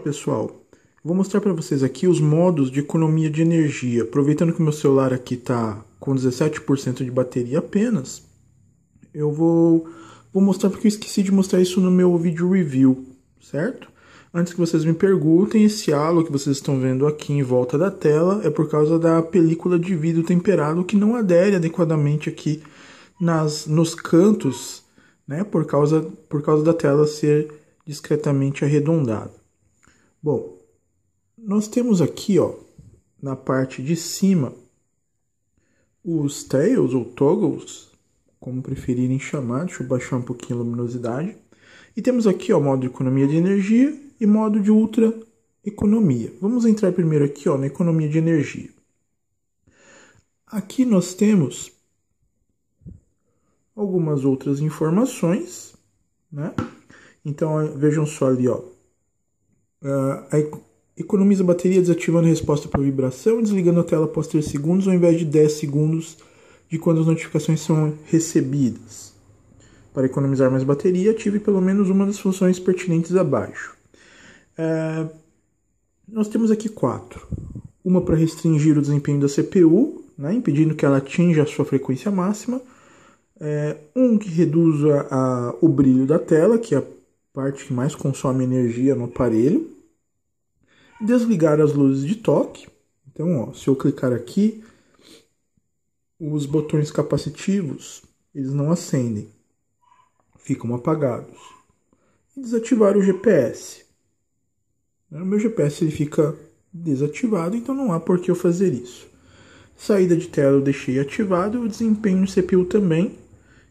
pessoal, vou mostrar para vocês aqui os modos de economia de energia. Aproveitando que meu celular aqui está com 17% de bateria apenas, eu vou, vou mostrar porque eu esqueci de mostrar isso no meu vídeo review, certo? Antes que vocês me perguntem, esse halo que vocês estão vendo aqui em volta da tela é por causa da película de vidro temperado que não adere adequadamente aqui nas, nos cantos, né, por, causa, por causa da tela ser discretamente arredondada. Bom, nós temos aqui, ó, na parte de cima, os tails ou toggles, como preferirem chamar, deixa eu baixar um pouquinho a luminosidade. E temos aqui ó, modo de economia de energia e modo de ultra economia. Vamos entrar primeiro aqui ó, na economia de energia. Aqui nós temos algumas outras informações, né? Então vejam só ali, ó, Uh, economiza bateria desativando a resposta por vibração, desligando a tela após 3 segundos ao invés de 10 segundos de quando as notificações são recebidas. Para economizar mais bateria, ative pelo menos uma das funções pertinentes abaixo. Uh, nós temos aqui quatro. Uma para restringir o desempenho da CPU, né, impedindo que ela atinja a sua frequência máxima. É, um que reduz a, o brilho da tela, que é parte que mais consome energia no aparelho. Desligar as luzes de toque. Então, ó, se eu clicar aqui, os botões capacitivos eles não acendem, ficam apagados. E desativar o GPS. O meu GPS ele fica desativado, então não há por que eu fazer isso. Saída de tela eu deixei ativado, o desempenho CPU também.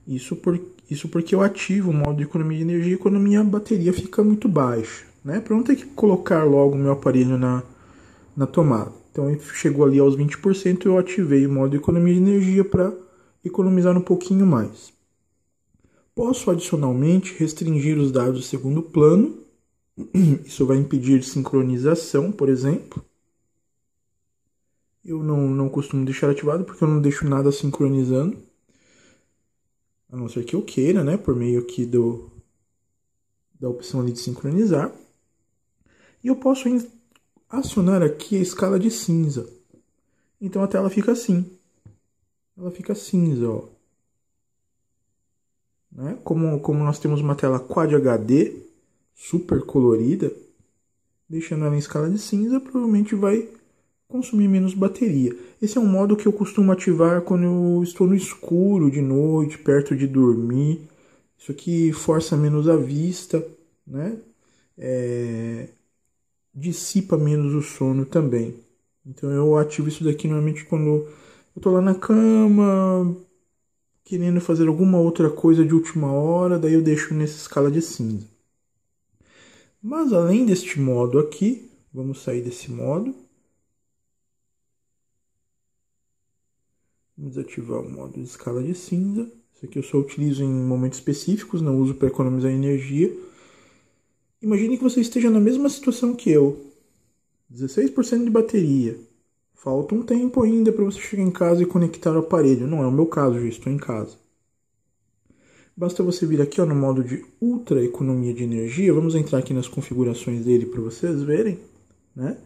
Isso porque isso porque eu ativo o modo de economia de energia quando a minha bateria fica muito baixa, né? Para não ter que colocar logo o meu aparelho na, na tomada. Então chegou ali aos 20%, eu ativei o modo de economia de energia para economizar um pouquinho mais. Posso adicionalmente restringir os dados segundo plano. Isso vai impedir sincronização, por exemplo. Eu não, não costumo deixar ativado porque eu não deixo nada sincronizando. A não ser que eu queira, né? Por meio aqui do, da opção ali de sincronizar. E eu posso acionar aqui a escala de cinza. Então a tela fica assim. Ela fica cinza, ó. Né? Como, como nós temos uma tela Quad HD, super colorida, deixando ela em escala de cinza, provavelmente vai consumir menos bateria. Esse é um modo que eu costumo ativar quando eu estou no escuro de noite, perto de dormir. Isso aqui força menos a vista, né? É... Dissipa menos o sono também. Então eu ativo isso daqui normalmente quando eu tô lá na cama, querendo fazer alguma outra coisa de última hora, daí eu deixo nessa escala de cinza. Mas além deste modo aqui, vamos sair desse modo Vamos desativar o modo de escala de cinza. Isso aqui eu só utilizo em momentos específicos, não uso para economizar energia. Imagine que você esteja na mesma situação que eu. 16% de bateria. Falta um tempo ainda para você chegar em casa e conectar o aparelho. Não é o meu caso, já estou em casa. Basta você vir aqui ó, no modo de ultra economia de energia. Vamos entrar aqui nas configurações dele para vocês verem. Né?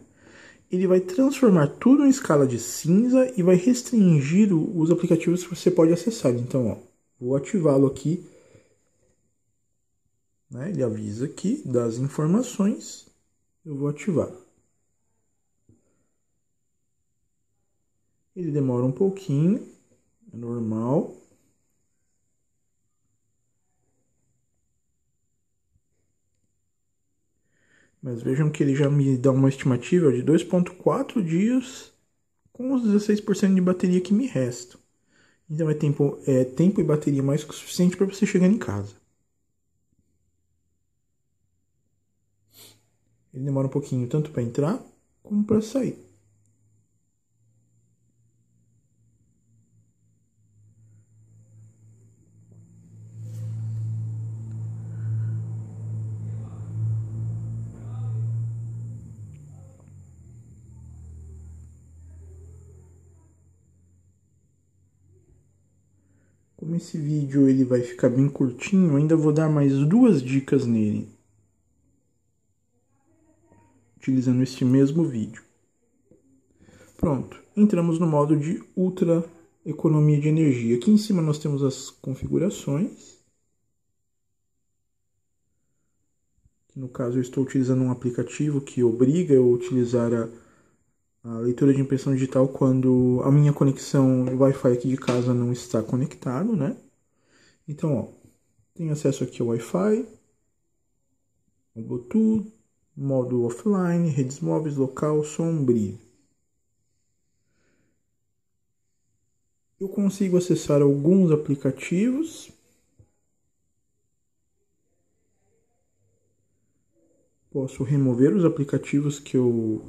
ele vai transformar tudo em escala de cinza e vai restringir os aplicativos que você pode acessar. Então, ó, vou ativá-lo aqui. Né? Ele avisa aqui das informações. Eu vou ativar. Ele demora um pouquinho, é normal. Mas vejam que ele já me dá uma estimativa de 2.4 dias com os 16% de bateria que me restam. Então é tempo, é tempo e bateria mais que o suficiente para você chegar em casa. Ele demora um pouquinho tanto para entrar como para sair. como esse vídeo ele vai ficar bem curtinho, ainda vou dar mais duas dicas nele. Utilizando este mesmo vídeo. Pronto, entramos no modo de ultra economia de energia. Aqui em cima nós temos as configurações. No caso, eu estou utilizando um aplicativo que obriga eu a utilizar a a leitura de impressão digital quando a minha conexão Wi-Fi aqui de casa não está conectado, né? Então, ó, tem acesso aqui ao Wi-Fi, ao Bluetooth, modo offline, redes móveis, local, sombrio. Eu consigo acessar alguns aplicativos. Posso remover os aplicativos que eu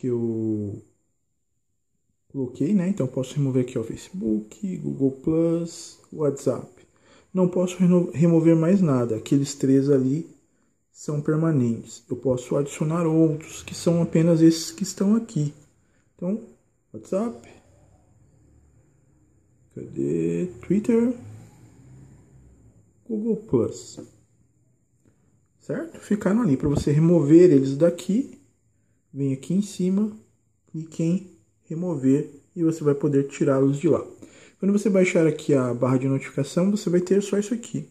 que eu coloquei, né? Então posso remover aqui o Facebook, Google Plus, WhatsApp. Não posso remover mais nada. Aqueles três ali são permanentes. Eu posso adicionar outros que são apenas esses que estão aqui. Então, WhatsApp. Cadê? Twitter. Google Plus. Certo? Ficaram ali para você remover eles daqui vem aqui em cima, clique em remover e você vai poder tirá-los de lá. Quando você baixar aqui a barra de notificação, você vai ter só isso aqui.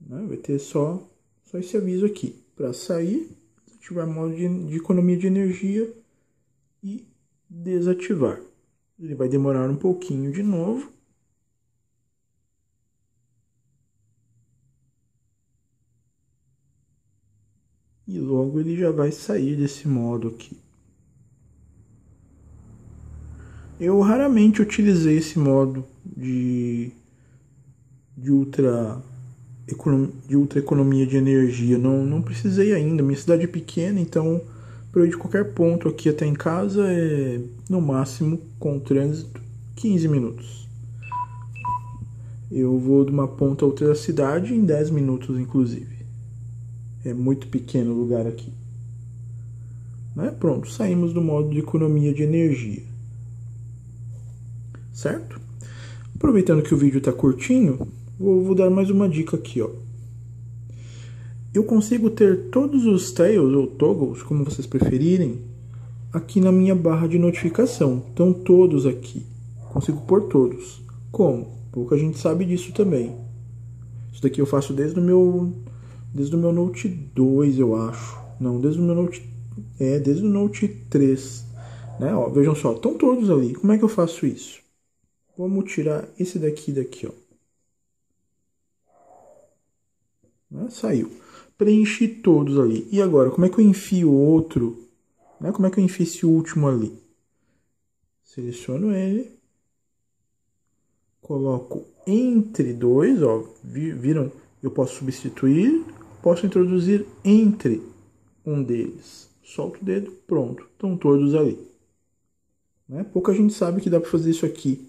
Né? Vai ter só, só esse aviso aqui. Para sair, ativar modo de, de economia de energia e desativar. Ele vai demorar um pouquinho de novo. e logo ele já vai sair desse modo aqui. Eu raramente utilizei esse modo de, de, ultra, de ultra economia de energia, não, não precisei ainda. Minha cidade é pequena, então para eu ir de qualquer ponto aqui até em casa é no máximo com trânsito 15 minutos. Eu vou de uma ponta a outra da cidade em 10 minutos, inclusive. É muito pequeno o lugar aqui. Né? Pronto, saímos do modo de economia de energia. Certo? Aproveitando que o vídeo está curtinho, vou, vou, dar mais uma dica aqui. Ó. Eu consigo ter todos os tails ou toggles, como vocês preferirem, aqui na minha barra de notificação. Estão todos aqui. Consigo pôr todos. Como? Pouca gente sabe disso também. Isso daqui eu faço desde o meu Desde o meu Note 2, eu acho. Não, desde o meu Note. É, desde o Note 3. Né? Ó, vejam só, estão todos ali. Como é que eu faço isso? Vamos tirar esse daqui daqui, ó. Né? Saiu. Preenchi todos ali. E agora, como é que eu enfio outro? Né? Como é que eu enfio esse último ali? Seleciono ele. Coloco entre dois, ó. Viram? Eu posso substituir posso introduzir entre um deles. Solto o dedo, pronto, estão todos ali. Né? Pouca gente sabe que dá para fazer isso aqui.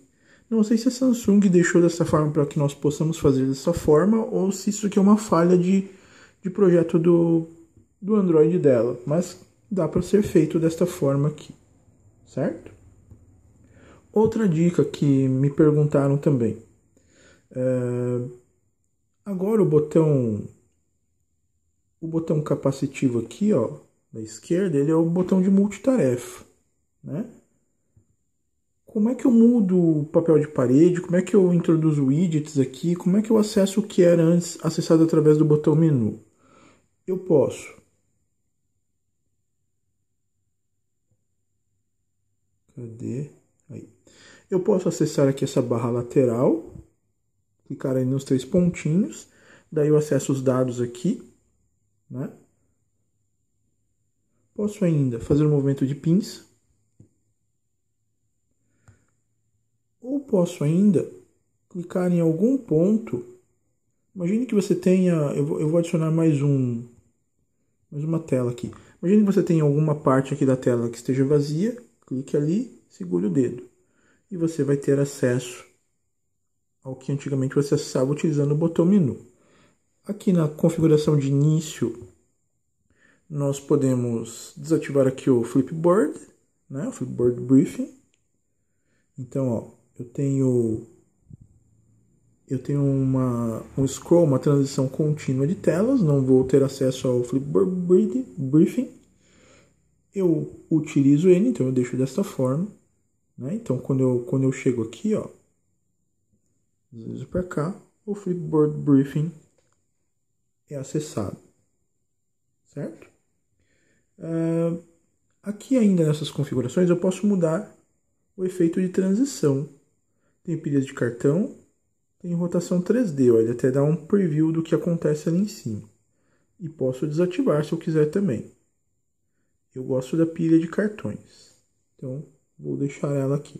Não sei se a Samsung deixou dessa forma para que nós possamos fazer dessa forma ou se isso aqui é uma falha de, de projeto do, do Android dela, mas dá para ser feito desta forma aqui, certo? Outra dica que me perguntaram também. É... Agora o botão o botão capacitivo aqui, ó, da esquerda, ele é o botão de multitarefa, né? Como é que eu mudo o papel de parede? Como é que eu introduzo widgets aqui? Como é que eu acesso o que era antes acessado através do botão menu? Eu posso. Cadê? Aí. Eu posso acessar aqui essa barra lateral, clicar aí nos três pontinhos, daí eu acesso os dados aqui, né? Posso ainda fazer um movimento de pinça. Ou posso ainda clicar em algum ponto. Imagine que você tenha. Eu vou, eu vou adicionar mais um. Mais uma tela aqui. Imagine que você tenha alguma parte aqui da tela que esteja vazia. Clique ali, segure o dedo. E você vai ter acesso ao que antigamente você acessava utilizando o botão menu. Aqui na configuração de início, nós podemos desativar aqui o Flipboard, né? o Flipboard Briefing. Então, ó, eu tenho eu tenho uma, um scroll, uma transição contínua de telas, não vou ter acesso ao Flipboard Briefing. Eu utilizo ele, então eu deixo desta forma. Né? Então, quando eu, quando eu chego aqui, ó, deslizo para cá, o Flipboard Briefing é acessado, certo? Uh, aqui ainda nessas configurações eu posso mudar o efeito de transição. Tem pilhas de cartão, tem rotação 3D, ó, ele até dá um preview do que acontece ali em cima. E posso desativar se eu quiser também. Eu gosto da pilha de cartões, então vou deixar ela aqui.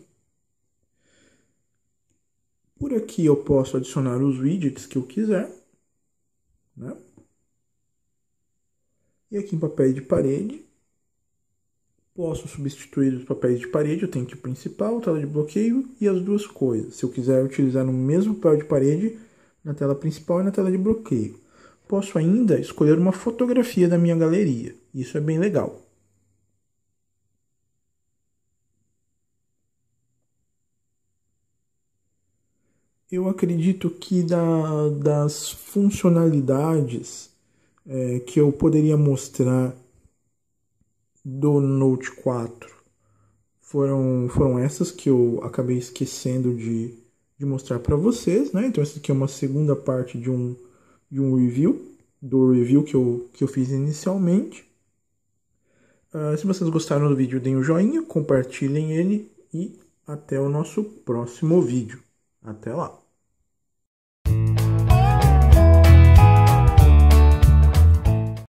Por aqui eu posso adicionar os widgets que eu quiser. Né? E aqui em papéis de parede, posso substituir os papéis de parede, eu tenho aqui o principal, tela de bloqueio e as duas coisas. Se eu quiser utilizar no mesmo papel de parede, na tela principal e na tela de bloqueio. Posso ainda escolher uma fotografia da minha galeria, isso é bem legal. acredito que da, das funcionalidades é, que eu poderia mostrar do Note 4 foram, foram essas que eu acabei esquecendo de, de mostrar para vocês, né? Então essa aqui é uma segunda parte de um, de um review, do review que eu, que eu fiz inicialmente. Uh, se vocês gostaram do vídeo, deem um joinha, compartilhem ele e até o nosso próximo vídeo. Até lá!